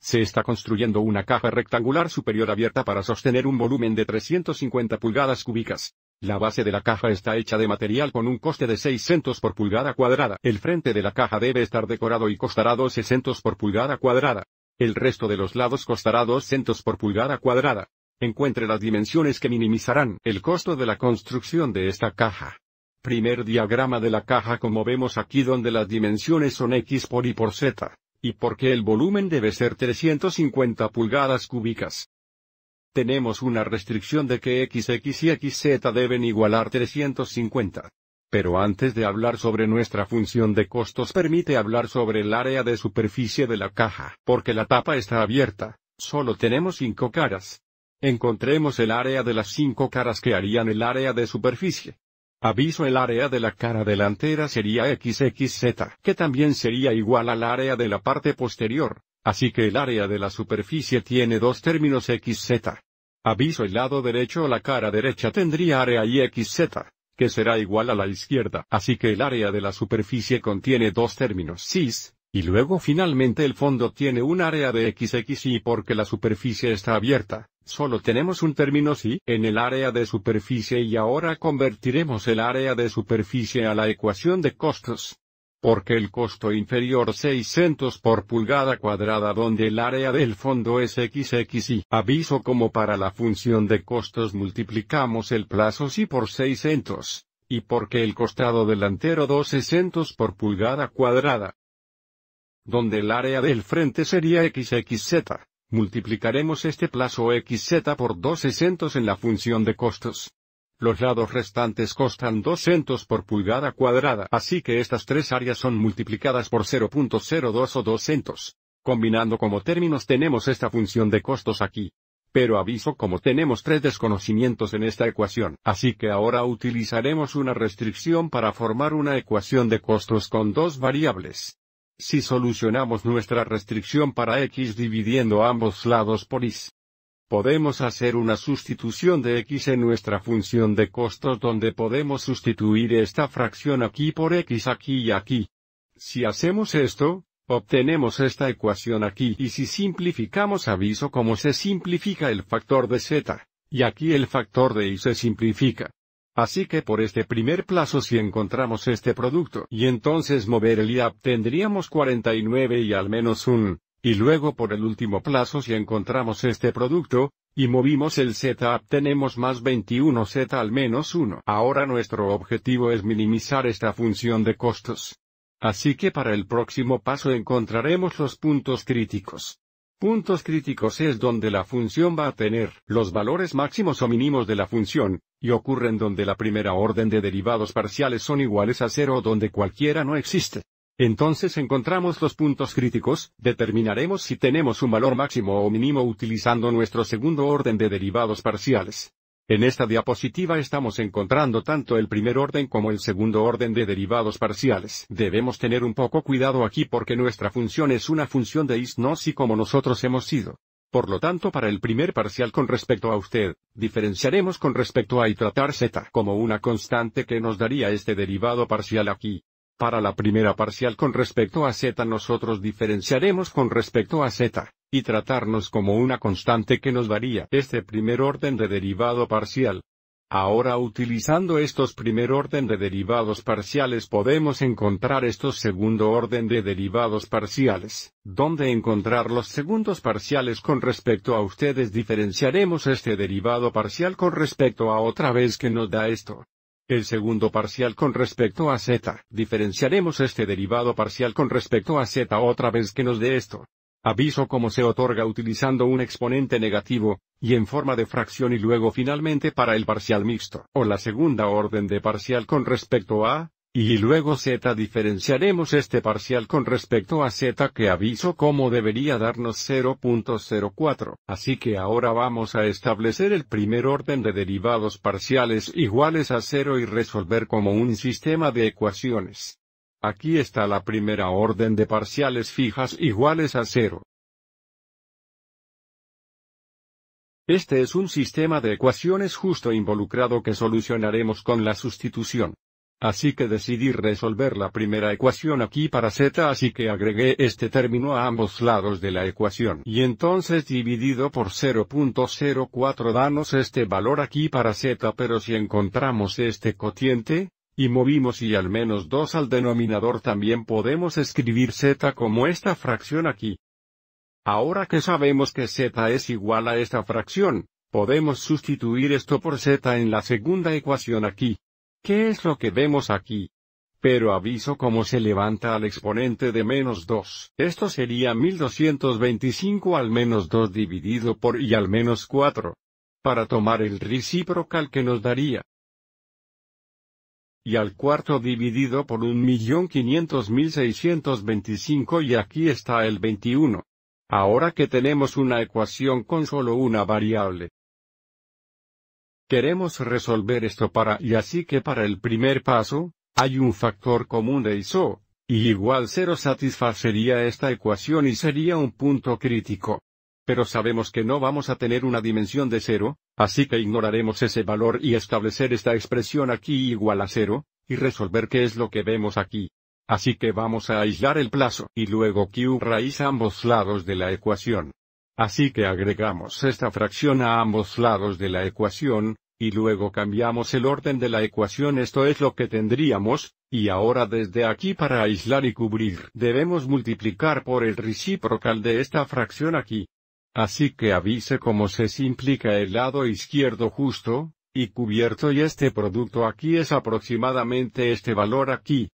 Se está construyendo una caja rectangular superior abierta para sostener un volumen de 350 pulgadas cúbicas. La base de la caja está hecha de material con un coste de 6 centos por pulgada cuadrada. El frente de la caja debe estar decorado y costará centos por pulgada cuadrada. El resto de los lados costará centos por pulgada cuadrada. Encuentre las dimensiones que minimizarán el costo de la construcción de esta caja. Primer diagrama de la caja como vemos aquí donde las dimensiones son X por Y por Z, y porque el volumen debe ser 350 pulgadas cúbicas. Tenemos una restricción de que XX y XZ deben igualar 350. Pero antes de hablar sobre nuestra función de costos permite hablar sobre el área de superficie de la caja. Porque la tapa está abierta, solo tenemos cinco caras. Encontremos el área de las cinco caras que harían el área de superficie. Aviso el área de la cara delantera sería XXZ, que también sería igual al área de la parte posterior, así que el área de la superficie tiene dos términos XZ. Aviso el lado derecho o la cara derecha tendría área y xz, que será igual a la izquierda, así que el área de la superficie contiene dos términos cis, y luego finalmente el fondo tiene un área de XXY porque la superficie está abierta, Solo tenemos un término si en el área de superficie y ahora convertiremos el área de superficie a la ecuación de costos. Porque el costo inferior 600 por pulgada cuadrada donde el área del fondo es xxy. Aviso como para la función de costos multiplicamos el plazo si por 600 y porque el costado delantero centos por pulgada cuadrada, donde el área del frente sería XXZ. Multiplicaremos este plazo xz por 200 centos en la función de costos. Los lados restantes costan 2 por pulgada cuadrada, así que estas tres áreas son multiplicadas por 0.02 o 2 centos. Combinando como términos tenemos esta función de costos aquí. Pero aviso como tenemos tres desconocimientos en esta ecuación, así que ahora utilizaremos una restricción para formar una ecuación de costos con dos variables. Si solucionamos nuestra restricción para x dividiendo ambos lados por y, podemos hacer una sustitución de x en nuestra función de costos donde podemos sustituir esta fracción aquí por x aquí y aquí. Si hacemos esto, obtenemos esta ecuación aquí y si simplificamos aviso cómo se simplifica el factor de z, y aquí el factor de y se simplifica. Así que por este primer plazo si encontramos este producto y entonces mover el IAP tendríamos 49 y al menos 1. y luego por el último plazo si encontramos este producto, y movimos el Z tenemos más 21 Z al menos 1. Ahora nuestro objetivo es minimizar esta función de costos. Así que para el próximo paso encontraremos los puntos críticos. Puntos críticos es donde la función va a tener los valores máximos o mínimos de la función, y ocurren donde la primera orden de derivados parciales son iguales a cero o donde cualquiera no existe. Entonces encontramos los puntos críticos, determinaremos si tenemos un valor máximo o mínimo utilizando nuestro segundo orden de derivados parciales. En esta diapositiva estamos encontrando tanto el primer orden como el segundo orden de derivados parciales. Debemos tener un poco cuidado aquí porque nuestra función es una función de is-no-si como nosotros hemos sido. Por lo tanto, para el primer parcial con respecto a usted, diferenciaremos con respecto a y tratar z como una constante que nos daría este derivado parcial aquí. Para la primera parcial con respecto a z nosotros diferenciaremos con respecto a z, y tratarnos como una constante que nos varía este primer orden de derivado parcial. Ahora utilizando estos primer orden de derivados parciales podemos encontrar estos segundo orden de derivados parciales, donde encontrar los segundos parciales con respecto a ustedes diferenciaremos este derivado parcial con respecto a otra vez que nos da esto. El segundo parcial con respecto a z, diferenciaremos este derivado parcial con respecto a z otra vez que nos dé esto aviso como se otorga utilizando un exponente negativo, y en forma de fracción y luego finalmente para el parcial mixto o la segunda orden de parcial con respecto a, y luego z diferenciaremos este parcial con respecto a z que aviso como debería darnos 0.04. Así que ahora vamos a establecer el primer orden de derivados parciales iguales a 0 y resolver como un sistema de ecuaciones. Aquí está la primera orden de parciales fijas iguales a cero. Este es un sistema de ecuaciones justo involucrado que solucionaremos con la sustitución. Así que decidí resolver la primera ecuación aquí para z así que agregué este término a ambos lados de la ecuación y entonces dividido por 0.04 danos este valor aquí para z pero si encontramos este cotiente, y movimos y al menos 2 al denominador también podemos escribir z como esta fracción aquí. Ahora que sabemos que z es igual a esta fracción, podemos sustituir esto por z en la segunda ecuación aquí. ¿Qué es lo que vemos aquí? Pero aviso cómo se levanta al exponente de menos 2. Esto sería 1225 al menos 2 dividido por y al menos 4. Para tomar el recíprocal que nos daría y al cuarto dividido por un millón quinientos mil y aquí está el 21. Ahora que tenemos una ecuación con solo una variable. Queremos resolver esto para y así que para el primer paso, hay un factor común de ISO, y igual cero satisfacería esta ecuación y sería un punto crítico pero sabemos que no vamos a tener una dimensión de cero, así que ignoraremos ese valor y establecer esta expresión aquí igual a cero, y resolver qué es lo que vemos aquí. Así que vamos a aislar el plazo y luego q raíz a ambos lados de la ecuación. Así que agregamos esta fracción a ambos lados de la ecuación, y luego cambiamos el orden de la ecuación esto es lo que tendríamos, y ahora desde aquí para aislar y cubrir debemos multiplicar por el recíprocal de esta fracción aquí. Así que avise cómo se simplica el lado izquierdo justo, y cubierto y este producto aquí es aproximadamente este valor aquí.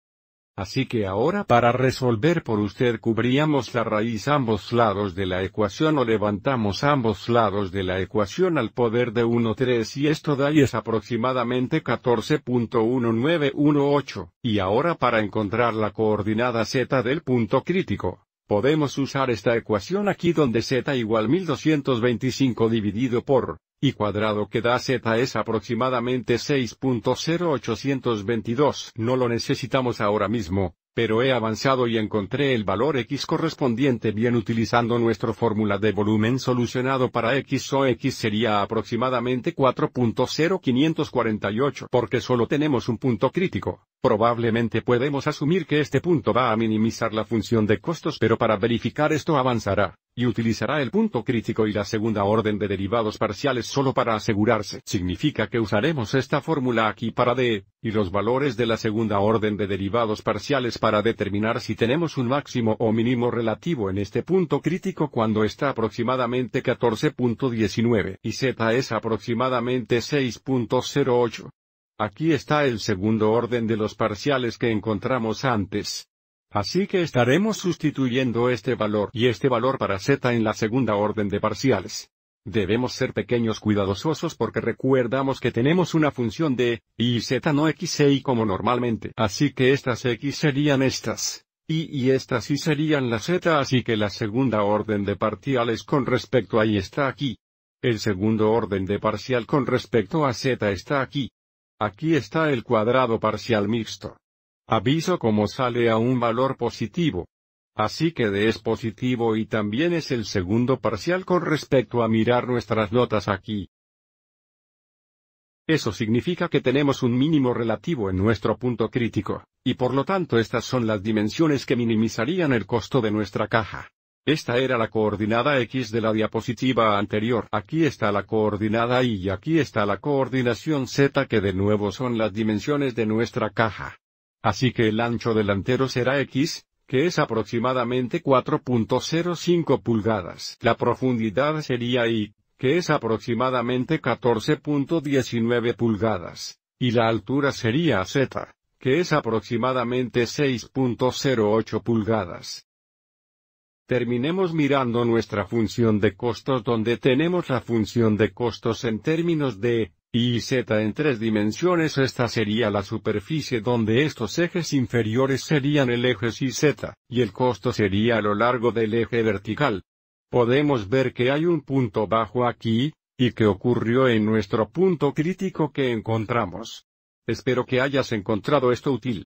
Así que ahora para resolver por usted cubríamos la raíz ambos lados de la ecuación o levantamos ambos lados de la ecuación al poder de 1,3 y esto da y es aproximadamente 14.1918. Y ahora para encontrar la coordinada z del punto crítico, Podemos usar esta ecuación aquí donde z igual 1225 dividido por y cuadrado que da z es aproximadamente 6.0822. No lo necesitamos ahora mismo, pero he avanzado y encontré el valor X correspondiente bien utilizando nuestra fórmula de volumen solucionado para X o X sería aproximadamente 4.0548 porque solo tenemos un punto crítico. Probablemente podemos asumir que este punto va a minimizar la función de costos pero para verificar esto avanzará y utilizará el punto crítico y la segunda orden de derivados parciales solo para asegurarse. Significa que usaremos esta fórmula aquí para d, y los valores de la segunda orden de derivados parciales para determinar si tenemos un máximo o mínimo relativo en este punto crítico cuando está aproximadamente 14.19 y z es aproximadamente 6.08. Aquí está el segundo orden de los parciales que encontramos antes. Así que estaremos sustituyendo este valor y este valor para z en la segunda orden de parciales. Debemos ser pequeños cuidadosos porque recuerdamos que tenemos una función de y z no x e y como normalmente. Así que estas x serían estas. Y y estas y serían la z así que la segunda orden de parciales con respecto a y está aquí. El segundo orden de parcial con respecto a z está aquí. Aquí está el cuadrado parcial mixto. Aviso como sale a un valor positivo. Así que de es positivo y también es el segundo parcial con respecto a mirar nuestras notas aquí. Eso significa que tenemos un mínimo relativo en nuestro punto crítico, y por lo tanto estas son las dimensiones que minimizarían el costo de nuestra caja. Esta era la coordinada X de la diapositiva anterior. Aquí está la coordinada Y y aquí está la coordinación Z que de nuevo son las dimensiones de nuestra caja. Así que el ancho delantero será X, que es aproximadamente 4.05 pulgadas. La profundidad sería Y, que es aproximadamente 14.19 pulgadas. Y la altura sería Z, que es aproximadamente 6.08 pulgadas. Terminemos mirando nuestra función de costos donde tenemos la función de costos en términos de y Z en tres dimensiones esta sería la superficie donde estos ejes inferiores serían el eje y Z, y el costo sería a lo largo del eje vertical. Podemos ver que hay un punto bajo aquí, y que ocurrió en nuestro punto crítico que encontramos. Espero que hayas encontrado esto útil.